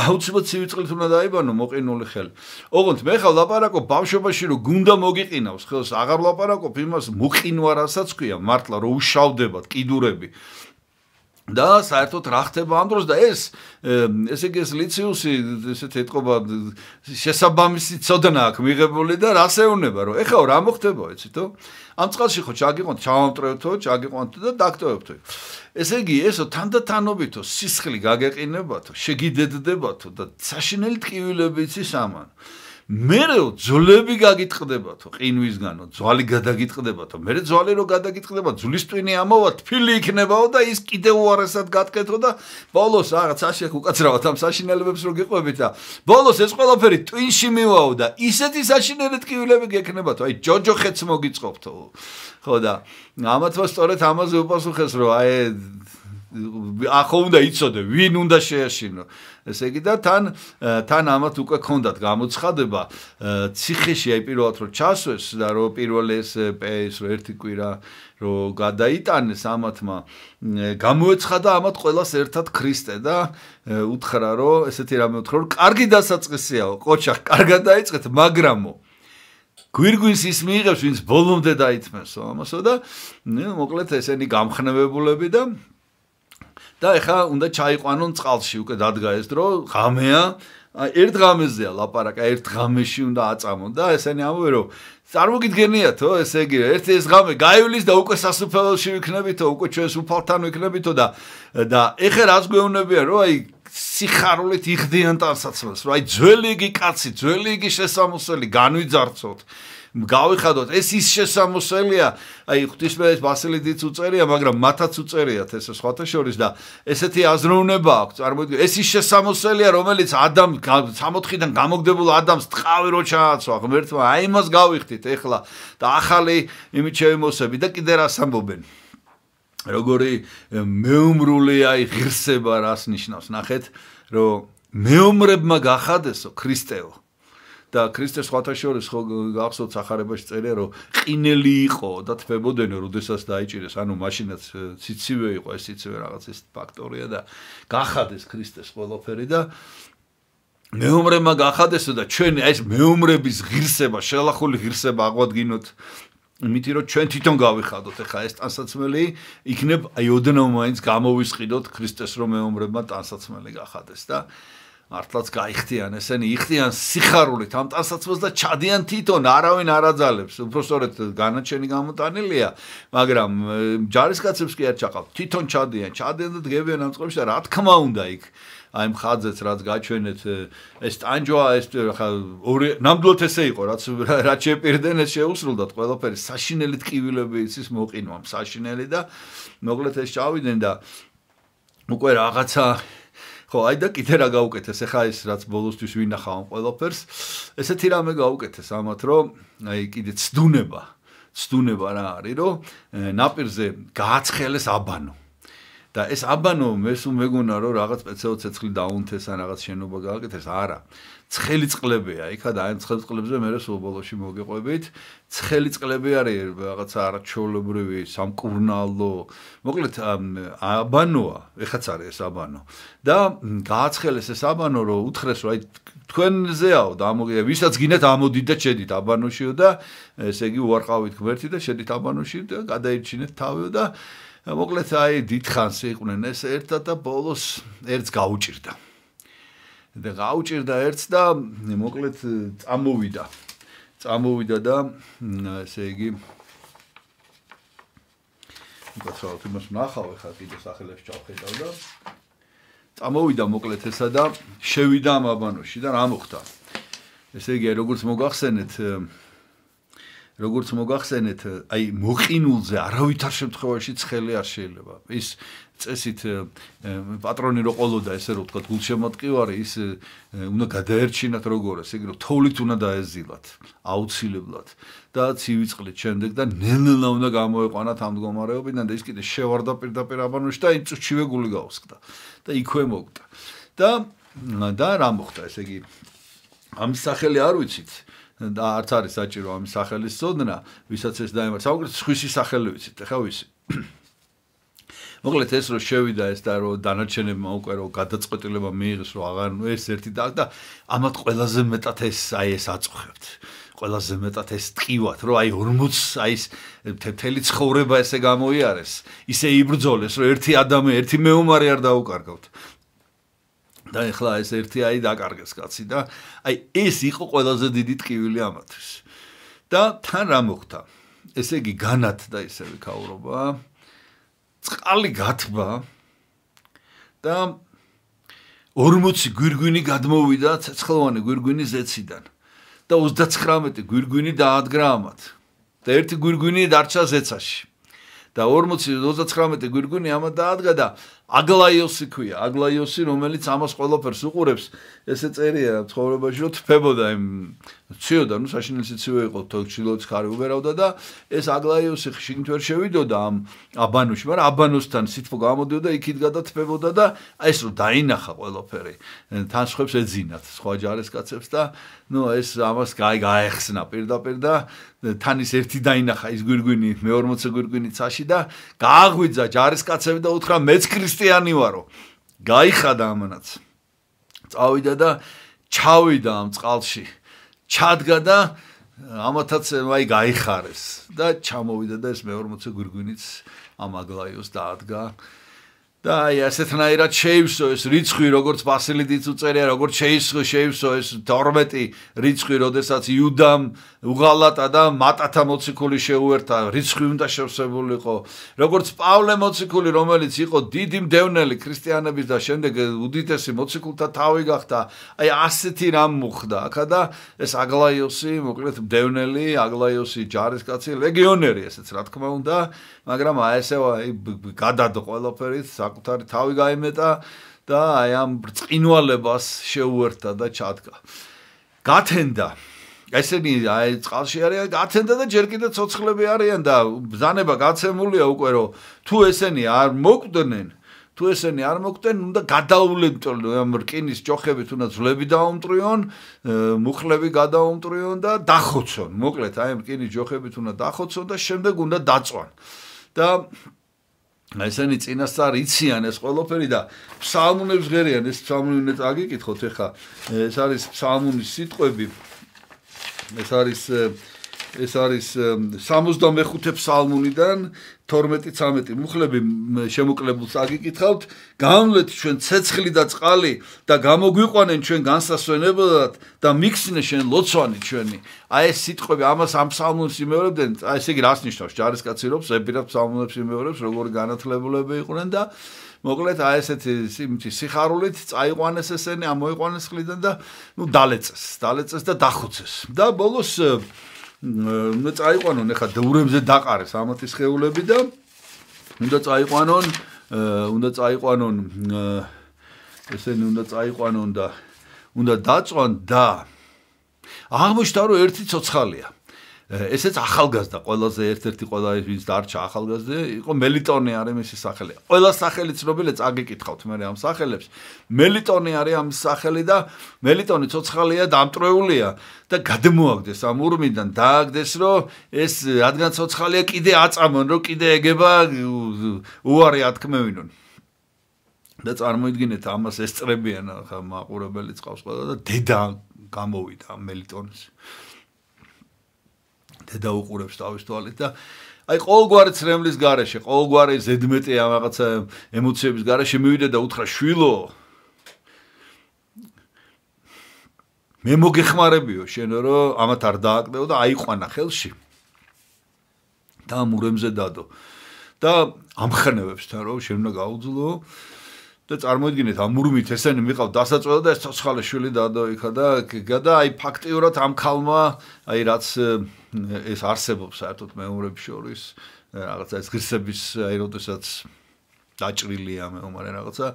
აუცილებლად ცივი წყლით უნდა დაიბანო მოყინული ხელი ოღონდ მე ხალ ლაპარაკობ ბავშვობაში რომ გუნდა მოგიყინავს ხელს აღარ ლაპარაკობ იმას მოყინვა რასაც ქვია მართლა რომ უშავდებათ კიდურები და საერთოდ რა ხდება ამ დროს და ეს ესე იგი ეს ლიციუსი ესეთ ეთყობა შესაბამისი ცოდნა აქვს მიღებული და რა შეუნება რომ ეხა რა მოხდება იცითო ამ წყალში ხო ჩაგიყონ ჩავამტრევთო ჩაგიყონ და დაქტოვებთო ესე იგი ესო თანდათანობითო სისხლი გაგეყინებათო შეგიდედდებათო და საშინელი ტკივილები იცის ამან მერეო ძვლები გაგიტყდებათო ყინვისგანო ძვალი გადაგიტყდებათო მერე ძვალი რო გადაგიტყდება ძვლის ტვინი ამოვა თფილი იქნებაო და ის კიდე უარესად გატკეთო და ბოლოს რაღაც ასე უკაცრავად ამ საშინელებს რო გიყვებით და ბოლოს ეს ყველაფერი ტვინში მივაო და ისეთი საშინელი ტკივილები გექნებათო აი ჯოჯო ხეც მოგიწყობთო ხო და ამათ მო სწორედ ამაზე უპასუხეს რო აი ახო უნდა იყოს და ვინ უნდა შეაშინო ესე იგი და თან თან ამათ უკვე ქონდათ გამოცხადება ციხეში აი პირველად რო ჩასვეს და რო პირველი ეს პეის რო ერთი კვირა რო გადაიტანეს ამათმა გამოეცხადა ამათ ყოველას ერთად ქრისტე და უთხრა რომ ესეთი რამე უთხრა რომ კარგი დასაწყისიაო ყოჩახ კარგად დაიწყეთ მაგრამო გვირგვინს ის მიიღებს ვინც ბოლომდე დაითმესო ამასო და ნუ მოკლედ ესენი გამხნევებულები და და ეხა უნდა ჩაიყვანონ წყალში უკვე დადგა ეს დრო ღამეა ერთ ღამეზეა ლაპარაკა ერთ ღამეში უნდა აწამონ და ესენი ამბობენ რომ წარმოგიდგენიათო ესე იგი ერთ ეს ღამე გაივლის და უკვე სასუფეველში ვიქნებითო უკვე ჩვენს უფალთან ვიქნებითო და და ეხა რაც გვეუბნებია რომ აი სიხარულით იღდიან თანაცაცმელს რომ აი ძველი იგი კაცი ძველი იგი შესამოსელი განვიძარცოთ გავიხადოთ ეს ის შესამოსელია აი ღვთისმეტყველის ბასილიდის უწერია მაგრამ მათაც უწერიათ ესე სხვათა შორის და ესეთი აზროვნება აქვს წარმოიდგინე ეს ის შესამოსელია რომელიც ადამ 64-დან გამოგდებულ ადამს ტყავი რო ჩააცვა ღმერთმა აი მას გავიხდით ეხლა და ახალი იმით შევიმოსები და კიდე რას ამბობენ როგორი მეუმრული აი ღირსება რას ნიშნავს ნახეთ რომ მეუმრებმა გახადესო ქრისტეო და ქრისტეს ხვათაშორის ხო გახსოვთ сахарებაში წერია რომ ყინელი იყო და თფებოდენ როდესაც დაიჭირეს ანუ მაშინაც ციცივე იყო ეს ციცივე რაღაც ეს ფაქტორია და გახადეს ქრისტეს ყველაფერი და მეუმრებმა გახადესო და ჩვენ ეს მეუმრების ღირსება შელახული ღირსება აღვადგინოთ იმიტომ რომ ჩვენ თვითონ გავიხადოთ ახლა ეს ტანსაცმელი იქნებ აი ოდნავ მაინც გამოვისყიდოთ ქრისტეს რომ მეუმრებმა ტანსაცმელი გახადეს და მართლაც გაიხდიან ესენი იხდიან სიხარულით ამ ტანსაცმელს და ჩადიან თვითონ არავინ არაძალებს უფრო სწორედ განაჩენი გამოტანილია მაგრამ ჯარისკაცებს კი არ ჩაყავ თვითონ ჩადიან ჩადიან და დგებიან ამ წყობში და რა თქმა უნდა იქ აი მხაძეც რაც გაჩვენეთ ეს ტანჯვა ეს ხა ორი ნამდვილად ესე იყო რაც რა შეპირდნენ ეს შეუსრულდათ ყველაფერი საშინელი ტკივილები იცის მოყინვა საშინელი და მოკლედ ეს ჩავიდნენ და უკვე რაღაცა ხო, აი და კიდე რა გაუკეთეს, ახლა ეს რაც ბოლოსთვის ვინახავ ამ ყველაფერს, ესეთი რამე გაუკეთეს ამათ, რომ აი კიდე ცდუნება, ცდუნება რა არის, რომ ნაპირზე გააცხელეს აბანო. და ეს აბანო მეს მეგონა რომ რაღაც პეცეო ცეცხლი დაუნთეს ან რაღაც შენობა გააკეთეს, არა. ცხელი წყლებია იქა და აი ცხელ წყლებზე მე რეს ობოლოში მოგეყვებით ცხელი წყლები არის რაღაცა არჩოლობრივი სამკურნალო მოკლედ აბანოა ეხაც არის ეს აბანო და გააცხელეს ეს აბანო რომ უთხრეს რომ აი თქვენზეაო და ამოგია ვისაც გინათ ამოდით და შედით აბანოშიო და ესე იგი უარყავით გვერდი და შედით აბანოში და გადაიჩინეთ თავიო და მოკლედ აი დითხანს იყვნენ ეს ერთად და ბოლოს ერთს გაუჭირდა და გაუჭirdა ერთს და მოკლედ წამოვიდა. წამოვიდა და ესე იგი გასაო თუმცა ნახავ ხა კიდე სახელებს ჩავხედავ და წამოვიდა მოკლედ ესა და შევიდა ამ აბანოში და რა მოხდა? ესე იგი როგორც მოგახსენეთ როგორც მოგახსენეთ, აი მოყინულზე არავითარ შემთხვევაში ცხელი არ შეიძლება. ის წესით პატრონი რო ყолоდა, ესე რომ ვთქვათ, გულშემატკივარი ის უნდა გადაერჩინათ როგორეს, ეგრო თოვლით უნდა დაეზილათ, აუცილებლად და ცივი წყლით შემდეგ და ნელ-ნელა უნდა გამოეყვანათ ამ მდგომარეობიდან და ის კიდე შევარდა პირდაპირ აბანოში და აი წუჩივე გული გაუსკდა და იქვე მოკვდა. და და რა მოხდა, ესე იგი ამის სახელი არ ვიცით. აა და არც არის საჭირო ამის სახელის ცოდნა, ვისაც ეს დაემართ. საუკეთესო სხვისი სახელი ვიცით, ხა ვისი? მოკლედ ეს რო შევიდა ეს და რო დანარჩენებმა უკვე რო გადაწყვეტილება მიიღეს რომ აღარ ეს ერთი და და ამათ ყველაზე მეტად ეს აი ეს აწუხებთ. ყველაზე მეტად ეს ტკივათ რომ აი 40 აი ეს თეთელი ცხოვრება ესე გამოიარეს. ისე იბრძოლეს რომ ერთი ადამიანი ერთი მეომარი არ დაუკარგავთ. და ეხლა ეს ერთი აი დაკარგეს კაცი და აი ეს იყო ყველაზე დიდი ტკივილი ამათვის. და თან რა მოხდა? ესე იგი განათდა ესე ვიქაურობა. წყალი გათბა და 40 გვირგვინი გადმოვიდა ცეცხლოვანი გვირგვინი ზეციდან და 39 გვირგვინი დაადგრა ამათ. და ერთი გვირგვინი დარჩა ზეცაში. და 40 39 გვირგვინი ამათ დაადგა და აგლაიოსი ქვია, აგლაიოსი, რომელიც ამას ყველაფერს უყურებს, ესე წერია ცხოვრებაში, რომ თფებოდა იმ ციოდა, ну, საშინელი ციო იყო, თო ჩილოც ხარ უბერავდა და ეს აგლაიოსი ხშინ თვერ შევიდოდა ამ აბანოში, მაგრამ აბანოსთან სიტყვა გამოდიოდა, იქით გადათფებოდა და ეს რომ დაინახა ყველაფერი, თანხებს ეძინათ, სხვა ჯარისკაცებს და ну, ეს ამას გაი გაეხსნა პირდაპირ და თან ის ერთი დაინახა ის გვირგვინი, მე 40 გვირგვინი წაში და გააღვიძა ჯარისკაცები და უთხრა მეც ქრისტე ქრისტიანი ვარო. გაიხადა ამანაც. წავიდა და ჩავიდა ამ წყალში. ჩადგა და ამათაც აი გაიხარეს და ჩამოვიდა და ეს მე-40 გვირგვინიც ამ აგლაიოს დაადგა. და აი ასეთნაირად შეივსო ეს რიცხვი როგორც ბასილიდის უწერია როგორც შეივსო შეივსო ეს 12 რიცხვი როდესაც იუდამ უღალატა და მატათა მოციქული შეუერთა რიცხვი უნდა შევსებულიყო როგორც პავლე მოციქული რომელიც იყო დიდი მდევნელი ქრისტიანების და შემდეგ უდიდესი მოციქულთა თავი გახდა აი ასეთი რამ მოხდა ახლა და ეს აგლაიოსი მოკლედ მდევნელი აგლაიოსი ჯარისკაცი ლეგიონერი ესეც რა თქმა უნდა მაგრამ აი ესე აი გადადო ყველაფერი საკუთარი თავი გაიმეტა და აი ამ ბრწყინვალებას შეუერთდა და ჩადგა. გათენდა. ესენი აი წყალში არიან, გათენდა და ჯერ კიდე ცოცხლები არიან და ბზანება გაცემულია უკვე რომ თუ ესენი არ მოკვდნენ თუ ესენი არ მოკვდნენ, უნდა გადაულებდნენ ამ რკინის ჯოხებით, უნდა ძლები დაუმტრიონ, მუხლები გადაუმტრიონ და დახოცონ. მოკლედ, აი ამ რკინის ჯოხებით უნდა დახოცონ და შემდეგ უნდა დაწვან. და ესენი წინასწარ იციან ეს ყველაფერი და ფსალმუნებს ღერიან ეს ფსალმუნები უნდა წაგიკითხოთ ეხა ეს არის ფსალმუნის სიტყვები ეს არის ეს არის 65 ფსალმუნიდან 12-13 მუხლები შემოკლებულს აგიკითხავთ, გამვლეთ ჩვენ ცეცხლი და წყალი და გამოგვიყვანენ ჩვენ განსასვენებლად და მიქსინე შენ ლოცვანი ჩვენი. აი ეს სიტყვები ამას ამ ფსალმუნს იმეორებდნენ, აი ესე იგი რას ნიშნავს? ჯარისკაცი რომ ზებირებს ფსალმუნებს იმეორებს, როგორი განათლებულები იყვნენ და მოკლედ აი ესეთი სიმთი სიხარულით წაიყვანეს ესენი, ამოიყვანეს ხლიდან და ნუ დალეწეს, დალეწეს და დახოცეს. და ბოლოს უნდა წაიყვანონ ახლა დურებზე დაყარეს ამათი შეეულები და უნდა წაიყვანონ უნდა წაიყვანონ ესენი უნდა წაიყვანონ და უნდა დაწვან და აღმოჩნდა რომ ერთი ცოცხალია ესეც ახალგაზრდა ყველაზე ერთ-ერთი ყველა ის ვინც დარჩა ახალგაზრდა იყო მელიტონი არის მისი სახელი. ყველა სახელი ცნობილია, წაგეკითხავთ მე ამ სახელებს. მელიტონი არის ამ სახელი და მელიტონი ცოცხალია და ამტრეულია და გადმოაგდეს ამ ურმიდან დააგდეს რომ ეს რადგან ცოცხალია კიდე აწამონ რომ კიდე ეგება უარი ათქმევინონ. და წარმოიდგინეთ ამას ეს წრებიან ხა მაყურებელი წავს ყველა და დედა გამოვიდა მელიტონის. დედა უყურებს თავის თვალეთ და აი ყოველგვარი ცრემლის garaშე, ყოველგვარი ზედმეტი ამ რაღაცა ემოციების garaშე მივიდა და უთხრა შვილო მე მოგეხმარებიო შენ რომ ამათ არ დააკდეო და აიყვანა ხელში და მურემზე დადო და ამხნევებს თან რომ შენ უნდა გაუძლო და წარმოიდგინეთ ამ მურმით ესენი მიყავ დასაწველა და ეს ცოცხალი შვილი დადო იქა და გადა აი ფაქტიურად ამ ქალმა აი რაც ეს არსებობს საერთოდ მეომრებს შორის რაღაცა ეს ღირსების აი როდესაც დაჭრილია მეომარი რაღაცა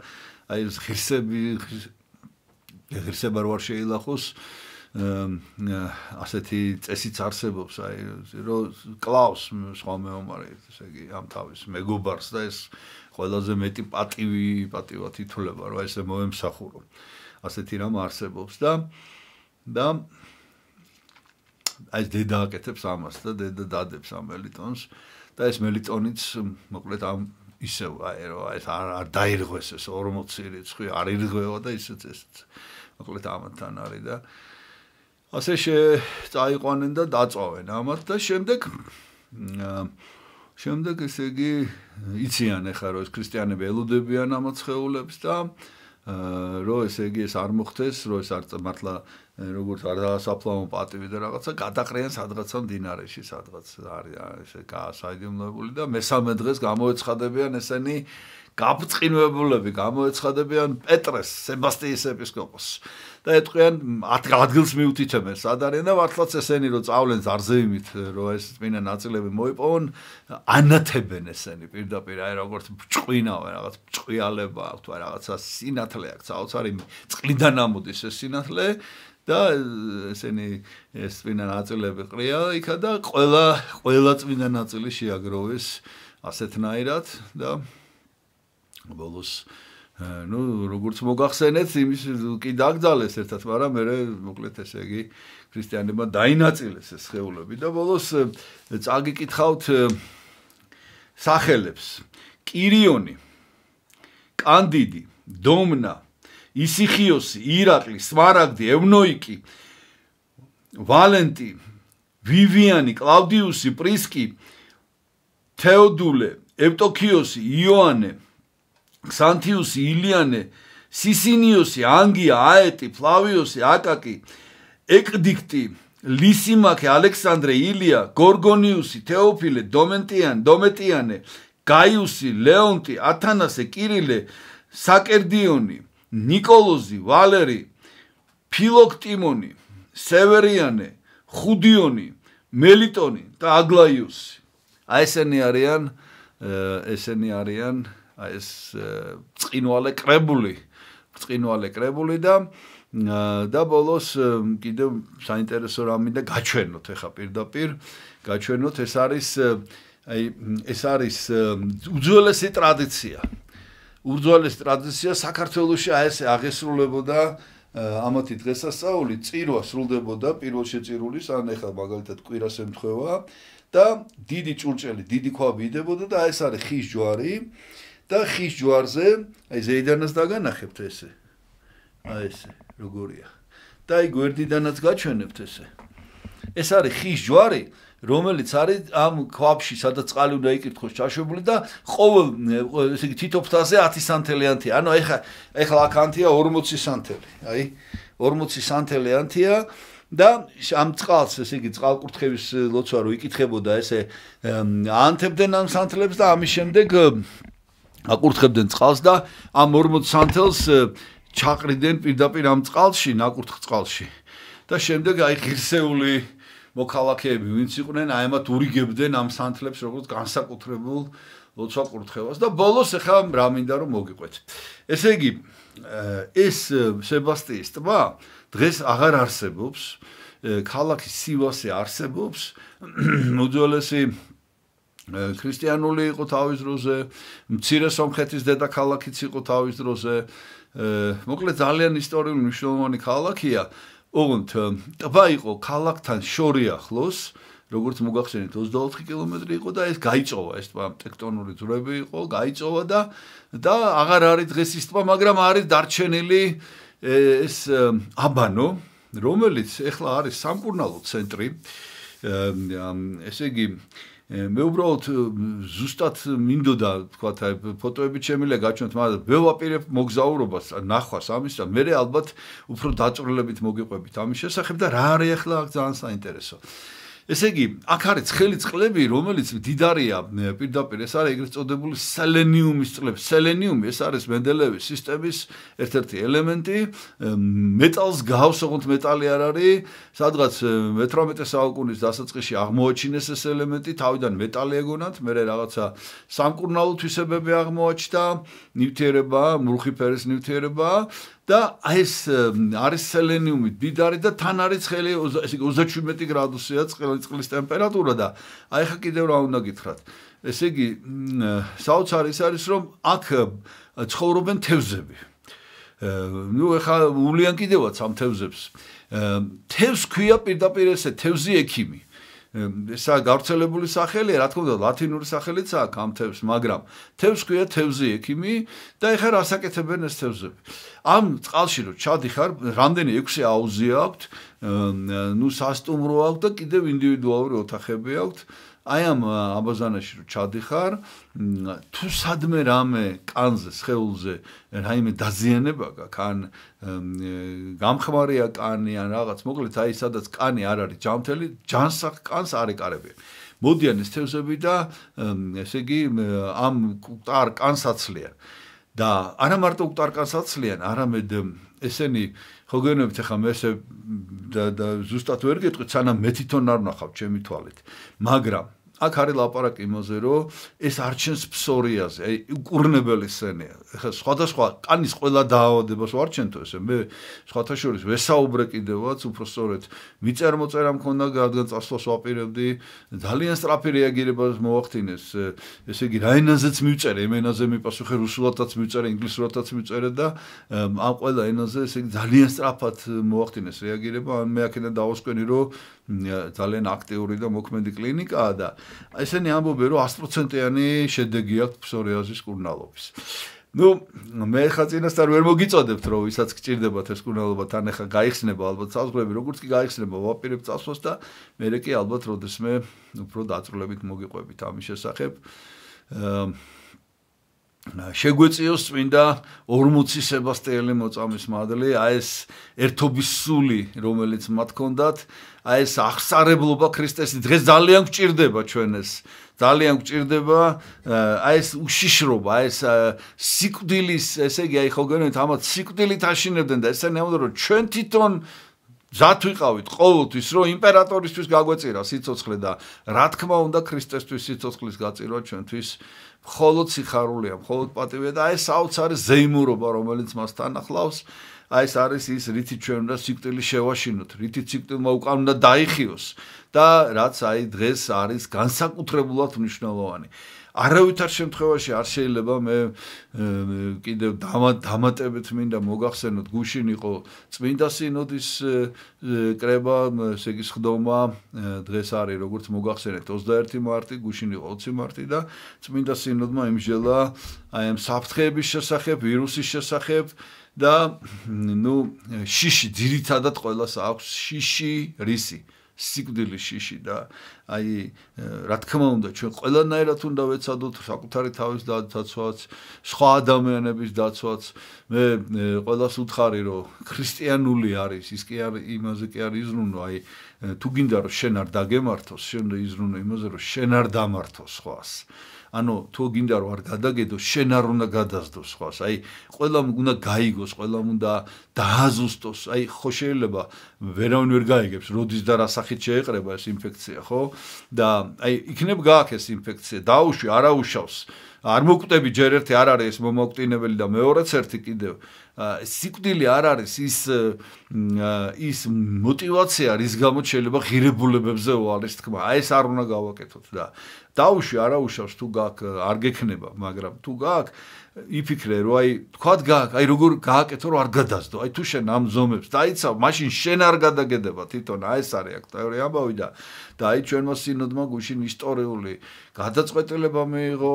აი ეს ღირსები ღირსება როარ შეიძლება ასეთი წესიც არსებობს აი რომ კлауს სხვა მეომარი ესე იგი ამ თავის მეგობარს და ეს ყველაზე მეტი პატივი პატივად ითולה რა ესე მოემსახურო ასეთი რამ არსებობს და და აი დედა აკეთებს ამას და დედა დადებს ამ მელიტონს და ეს მელიტონიც მოკლედ ამ ისე აი რა ეს არ დაირღვეს ეს 40 რიცხვი არ ირღვევა და ისეც ეს მოკლედ ამთან არის და ასე შეიყვანენ და დაწავენ ამათ და შემდეგ შემდეგ ესე იგი იციან ახლა რომ ეს ქრისტიანები ელოდებიან ამ ცხეულებს და რომ ესე იგი ეს არ მოხდეს რომ ეს არ მართლა როგორც არასაფლავო პატივი და რაღაცა გადაყრიან სადღაცა მდინარეში სადღაც არის ესე გაასაიდუმლოებული და მესამე დღეს გამოეცხადებიან ესენი გაბწყინვებულები გამოეცხადებიან პეტრეს სებასტიის ეპისკოპოსს და ეთქვიან ადგილს მიუთითებენ სად არიან და მართლაც ესენი რომ წავლენ ზარზევით რომ ეს წინა ნაწილები მოიპოვონ ანათებენ ესენი პირდაპირ აი როგორც ბჭყინავენ რაღაც ბჭყიალება აქვს თუ რაღაცა სინათლე აქვს საოცარი წყლიდან ამოდის ეს სინათლე და ესენი ეს წინა ნაწილები ყრია იქა და ყველა ყველა წინა ნაწილი შეაგროვეს ასეთნაირად და ბოლოს ну, როგორც მოგახსენეთ, იმის კი დაგძალეს ერთად, მაგრამ მე მოკლედ ესე იგი ქრისტიანებმა დაინაწილეს ეს შეულები და ბოლოს წაგიკითხავთ სახელებს. კირიონი, კანდიდი, დომნა, ისიხიოსი, ირაკლი, სმარაგდი, ევნოიკი, ვალენტი, ვივიანი, კლავდიუსი, პრისკი, თეოდულე, ევტოქიოსი, იოანე, ქსანთიუსი, ილიანე, სისინიოსი, ანგია, აეტი, ფლავიოსი, აკაკი, ეკდიქტი, ლისიმაკე, ალექსანდრე, ილია, გორგონიუსი, თეოფილე, დომენტიან, დომეტიანე, გაიუსი, ლეონტი, ათანასე, კირილე, საკერდიონი, ნიკოლოზი, ვალერი, ფილოქტიმონი, სევერიანე, ხუდიონი, მელიტონი და აგლაიუსი. აი ესენი არიან, ესენი არიან, აი ეს წინვალე კრებული, წინვალე კრებული და და ბოლოს კიდევ საინტერესო რამი და გაჩვენოთ ახლა პირდაპირ გაჩვენოთ ეს არის აი ეს არის უძველესი ტრადიცია ურძვალეს ტრადიცია საქართველოსში აი ეს აღესრულებოდა ამათი დღესასწაული წირვა სრულდებოდა პირველ შეწირულის ან ახლა მაგალითად კვირას ემთხვევა და დიდი ჭურჭელი დიდი ქვა ვიდებოდა და აი ეს არის ხის ჯვარი და ხის ჯვარზე აი ზეიდანაც დაგანახებთ ესე აი ესე როგორია და აი გვერდიდანაც გაჩვენებთ ესე ეს არის ხის ჯვარი რომელიც არის ამ ქვაბში სადაც წყალი უნდა იკითხოს ჩაშვებული და ყოველ ესე იგი თითო ფთაზე 10 სანთელი ანთია ანუ ეხა ეხლა აქ ანთია 40 სანთელი აი 40 სანთელი ანთია და ამ წყალს ესე იგი წყალკურთხევის ლოცვა რო იკითხებოდა ესე ანთებდნენ ამ სანთლებს და ამის შემდეგ აკურთხებდნენ წყალს და ამ 40 სანთელს ჩაყრიდნენ პირდაპირ ამ წყალში ნაკურთხ წყალში და შემდეგ აი ღირსეული მოქალაქეები ვინც იყვნენ აი მათ ურიგებდნენ ამ სანთლებს როგორც განსაკუთრებულ ლოცვა კურთხევას და ბოლოს ახლა რა მინდა რომ მოგიყვეთ ესე იგი ეს სებასტიის ტბა დღეს აღარ არსებობს ქალაქი სივასე არსებობს მოძველესი ქრისტიანული იყო თავის დროზე მცირე სომხეთის დედაქალაქიც იყო თავის დროზე მოკლედ ძალიან ისტორიული მნიშვნელოვანი ქალაქია ოღონდ ტბა იყო ქალაქთან შორიახლოს როგორც მოგახსენეთ 24 კილომეტრი იყო და ეს გაიწოვა ეს ტბა ტექტონური ძვრები იყო გაიწოვა და და აღარ არის დღეს ის ტბა მაგრამ არის დარჩენილი ეს აბანო რომელიც ახლა არის სამკურნალო ცენტრი ესე იგი მე უბრალოდ ზუსტად მინდოდა თქვა და ფოტოები შემიძლია გაჩვენოთ მაგრამ მე ვაპირებ მოგზაურობას ნახვას ამისთან მე ალბათ უფრო დაწვრილებით მოგიყვებით ამის შესახებ და რა არის ახლა აქ ძალიან საინტერესო ესე იგი, აქ არის ხელი წყლები, რომელიც დიდარია პირდაპირ, ეს არის ეგრეთ წოდებული სელენიუმის წყლები. სელენიუმი ეს არის მენდელევის სისტემის ერთ-ერთი ელემენტი. მეტალს გავს, თუმცა მეტალი არ არის. სადღაც მე-18 საუკუნის დასაწყისში აღმოაჩინეს ეს ელემენტი, თავიდან მეტალი ეგონათ, მერე რაღაცა სამკურნალო თვისებები აღმოაჩნდა, ნივთიერება, მურხი ფერის ნივთიერება. და ეს არის სელენიუმი დიდარი და თან არის ხელი ესე იგი 37 გრადუსია წყლის ტემპერატურა და აი ხა კიდევ რა უნდა გითხრათ ესე იგი საოცარი ის არის რომ აქ ცხოვრობენ თევზები ну ეხა ულიან კიდევაც ამ თევზებს თევს ქვია პირდაპირ ესე თევზი ექიმი ესა გავრცელებული სახელი, რა თქმა უნდა, ლათინური სახელიც აქვს ამ თევზს, მაგრამ თევზს ქვია თევზი ექიმი და ეხლა რა საკეთებენ ეს თევზები? ამ წყალში რომ ჩადიხარ, რამდენი 6 აუზი აქვს, ნუ სასტუმრო აქვს და კიდევ ინდივიდუალური ოთახები აქვს. აი ამ აბაზანაში რომ ჩადიხარ თუ სადმე რამე კანზე სხეულზე რაიმე დაზიანება გაქვს ან გამხმარია კანი ან რაღაც მოკლედ აი სადაც კანი არ არის ჯამთელი ჯანსაღ კანს არ ეკარებიან მოდიან ეს თევზები და ესე იგი ამ კუტარ კანსაცლიან და არა მარტო კუტარ კანსაცლიან არამედ ესენი ხო გენებთ ახლა მე ესე და ზუსტად ვერ გეტყვით სანამ მე თვითონ არ ნახავ ჩემი თვალით მაგრამ აქ არის ლაპარაკი იმაზე, რომ ეს არჩენს ფსორიაზე, აი უკურნებელი სენია. ეხლა სხვადასხვა კანის ყველა დაავადებას ვარჩენთო ესე. მე სხვათა შორის ვესაუბრე კიდევაც, უფრო სწორედ, მიწერმოწერა მქონდა გადგან წასვლას ვაპირებდი, ძალიან სწრაფი რეაგირებას მოახდინეს. ესე იგი, რაინაზეც მივწერე, ემენაზე მიპასუხე, რუსულადაც მივწერე, ინგლისურადაც მივწერე და ამ ყველა ენაზე ესე იგი ძალიან სწრაფად მოახდინეს რეაგირება. მე აქედან დავასკვენი, რომ ძალიან აქტიური და მოქმედი კლინიკაა და ესენი ამბობენ რომ 100%-იანი შედეგი აქვს ფსორიაზის კურნალობის. ну მე ხა წინასწარ ვერ მოგიწოდებთ რომ ვისაც გჭირდებათ ეს კურნალობა თან ახლა გაიხსნება ალბათ საზღვრები როგორც კი გაიხსნება ვაპირებ წასვლას და მე რეკი ალბათ როდესმე უფრო დაწრულებით მოგიყვებით ამის შესახებ აა შეგვეციოს წმინდა 40 სებასტიელი მოწამის მადლი, აი ეს ერთობის სული, რომელიც მათ კონდათ, აი ეს აღსარებლობა ქრისტეს დღეს ძალიან გვჭირდება ჩვენ ეს. ძალიან გვჭირდება აი ეს უშიშრობა, აი ეს სიკვდილის, ესე იგი აი ხოლმე ამათ სიკვდილით აშინებდნენ და ესე ნამდვილად რომ ჩვენ თვითონ ზათ ვიყავით ყოველთვის რომ იმპერატორისთვის გაგვეწირა სიცოცხლე და რა თქმა უნდა ქრისტესთვის სიცოცხლის გაწირვა ჩვენთვის აა მხოლოდ სიხარულია, მხოლოდ პატივია და აი საოცარი ზეიმურობა, რომელიც მას თანახლავს, აი ეს არის ის რითი ჩვენ უნდა სიკტილი შევაშინოთ, რითი სიკტილმა უკან უნდა დაიხიოს და რაც აი დღეს არის განსაკუთრებულად მნიშვნელოვანი. არავითარ შემთხვევაში არ შეიძლება მე კიდევ დამატებით მინდა მოგახსენოთ გუშინ იყო წმინდა სინოდის კრება ესე იგი ხდომა დღეს არის როგორც მოგახსენეთ 21 მარტი გუშინ იყო 20 მარტი და წმინდა სინოდმა იმჟელა აი ამ საფრთხეების შესახებ ვირუსის შესახებ და ну შიში ძირითადად ყოლას აქვს შიში რისი სიკვდილის შიში და აი რა თქმა უნდა ჩვენ ყველანაირად უნდა ვეცადოთ საკუთარი თავის დაცვაც, სხვა ადამიანების დაცვაც. მე ყოველას უთხარი რომ ქრისტიანული არის, ის კი არის იმაზე კი არის ზრუნო, აი თუ გინდა რომ შენ არ დაგემართოს, შენ უნდა იზრუნო იმაზე რომ შენ არ დამართოს სხვას. ანუ თუ გინდა რომ არ გადაგედო, შენ არ უნდა გადაზდო სხვას. აი, ყველამ უნდა გაიგოს, ყველამ უნდა დააზუსტოს. აი, ხო შეიძლება ვერავინ ვერ გაიგებს, როდის და რა სახით შეეყრება ეს ინფექცია, ხო? და აი, იქნებ გააქ ეს ინფექცია, დაუშვი, არაუშავს. არ მოკვდები ჯერ ერთი არ არის ეს მომოკვდინებელი და მეორეც ერთი კიდევ. სიკვდილი არ არის ის ის мотиваცია, რის გამოც შეიძლება ღირებულებებზე უარეს თქმა. აი ეს არ უნდა გავაკეთოთ და დაუში არაუშავს თუ გაკ არ გექნება, მაგრამ თუ გაკ იფიქრე რომ აი თქვათ გაკ, აი როგორ გააკეთო რომ არ გადასდო. აი თუ შენ ამ ზომებს დაიცავ, მაშინ შენ არ გადაგედება თვითონ აი ეს არის აქ თეორია ამბავი და და აი ჩვენმა სინოდმა გუშინ ისტორიული გადაწყვეტილება მიიღო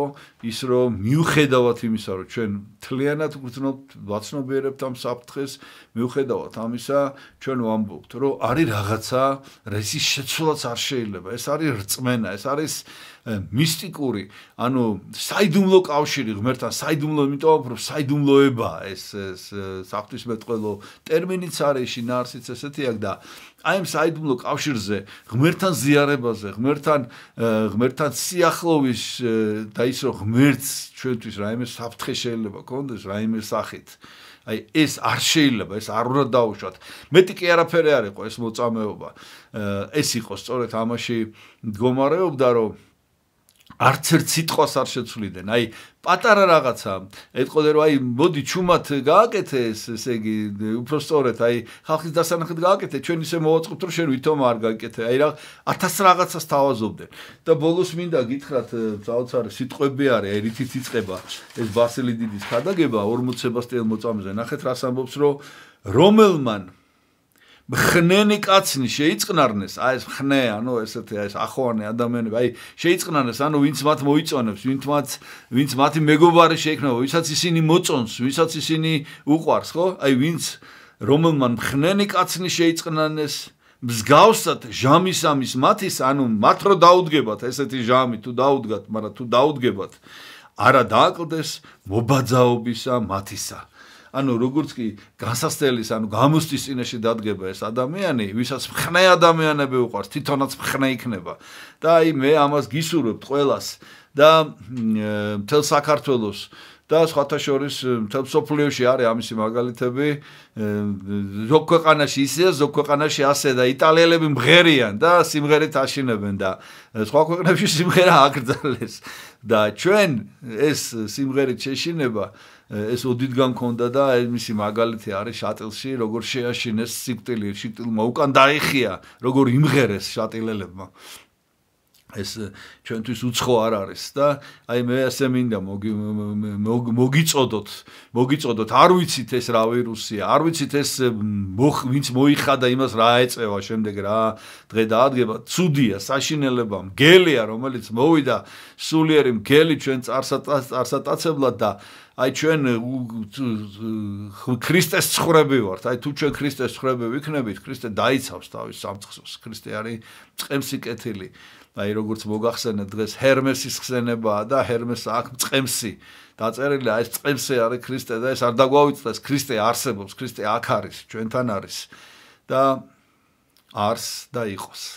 ის რომ მიუხედავად იმისა რომ ჩვენ თლიანად გვწნობთ ვაცნობ ვაბერებთ ამ საფთხეს მიუხედავად ამისა ჩვენ ვამბობთ რომ არის რაღაცა რეზი შეცვლაც არ შეიძლება ეს არის რწმენა ეს არის მისტიკური ანუ საიდუმლო კავშირი ღმერთთან საიდუმლო იმიტომ რომ საიდუმლოება ეს ეს საფთისმეტყველო ტერმინიც არის ში ნარსიც ესეთი აქ და აი ამ საიდუმლო კავშირზე ღმერთთან ზიარებაზე ღმერთთან ღმერთთან სიახლოვის და ის რომ ღმერთს ჩვენთვის რაიმე საფთხე შეიძლება კონდეს რაიმე სახით აი ეს არ შეიძლება, ეს არ უნდა დაუშვათ. მეტი კი არაფერი არ იყო ეს მოწამეობა. ეს იყო სწორედ ამაში მდგომარეობდა რომ არც ერთ სიტყვას არ შეცვლიდნენ. აი, პატარა რაღაცა, ეთყოდე რომ აი, მოდი ჩუმად გააკეთე ეს, ესე იგი, უფრო სწორედ, აი, ხალხის დასანახად გააკეთე, ჩვენ ისე მოვაწყობთ, რომ შენ ვითომ არ გააკეთე. აი, რა ათას რაღაცას თავაზობდნენ. და ბოლოს მინდა გითხრათ, საოცარი სიტყვები არის, აი, რითიც იწება ეს ბასილი დიდის ხადაგება 40 სებასტიელ მოწამზე. ნახეთ, რას ამბობს, რომ რომელმან ხნენი კაცნი შეიწყნარნეს, აი ეს ხნე, ანუ ესეთი აი ეს ახოვანი ადამიანები, აი შეიწყნარნეს, ანუ ვინც მათ მოიწონებს, ვინც მათ ვინც მათი მეგობარი შეიქმნა, ვისაც ისინი მოწონს, ვისაც ისინი უყვარს, ხო? აი ვინც რომელმან ხნენი კაცნი შეიწყნარნეს, მსგავსად ჟამისამის მათის, ანუ მათ რო დაუდგებათ ესეთი ჟამი, თუ დაუდგათ, მაგრამ თუ დაუდგებათ, არა დააკლდეს მობაძაობისა მათისა. ანუ როგორც კი გასასწელის, ანუ გამოსთვის წინაშე დადგება ეს ადამიანი, ვისაც მხნე ადამიანები უყარს, თვითონაც მხნე იქნება. და აი მე ამას გისურვებ ყოველას და მთელ საქართველოს და სხვათა შორის მთელ სოფლიოში არის ამისი მაგალითები. ზოგ ქვეყანაში ისეა, ზოგ ქვეყანაში ასე და იტალიელები მღერიან და სიმღერით აშინებენ და სხვა ქვეყნებში სიმღერა აკრძალეს. და ჩვენ ეს სიმღერით შეშინება ეს უდიდგან ქონდა და ეს მისი მაგალითი არის შატილში როგორ შეაშინეს სიკტილი სიკტილმა უკან დაიხია როგორ იმღერეს შატილელებმა ეს ჩვენთვის უცხო არ არის და აი მე ასე მინდა მოგიწოდოთ მოგიწოდოთ არ ვიცით ეს რა ვირუსია არ ვიცით ეს ვინც მოიხადა იმას რა ეწევა შემდეგ რა დღე დაადგება ცუდია საშინელება მგელია რომელიც მოვიდა სულიერი მგელი ჩვენ წარსატაცებლად და აი ჩვენ ქრისტეს ცხრები ვართ. აი თუ ჩვენ ქრისტეს ცხრები ვიქნებით, ქრისტე დაიცავს თავის სამწყსოს. ქრისტე არის წყემსი კეთილი. აი როგორც მოგახსენეთ დღეს ჰერმესის ხსენებაა და ჰერმეს აქ წყემსი დაწერილია. ეს წყემსი არის ქრისტე და ეს არ დაგვაუწყდეს. ქრისტე არსებობს, ქრისტე აქ არის, ჩვენთან არის. და არს და იყოს.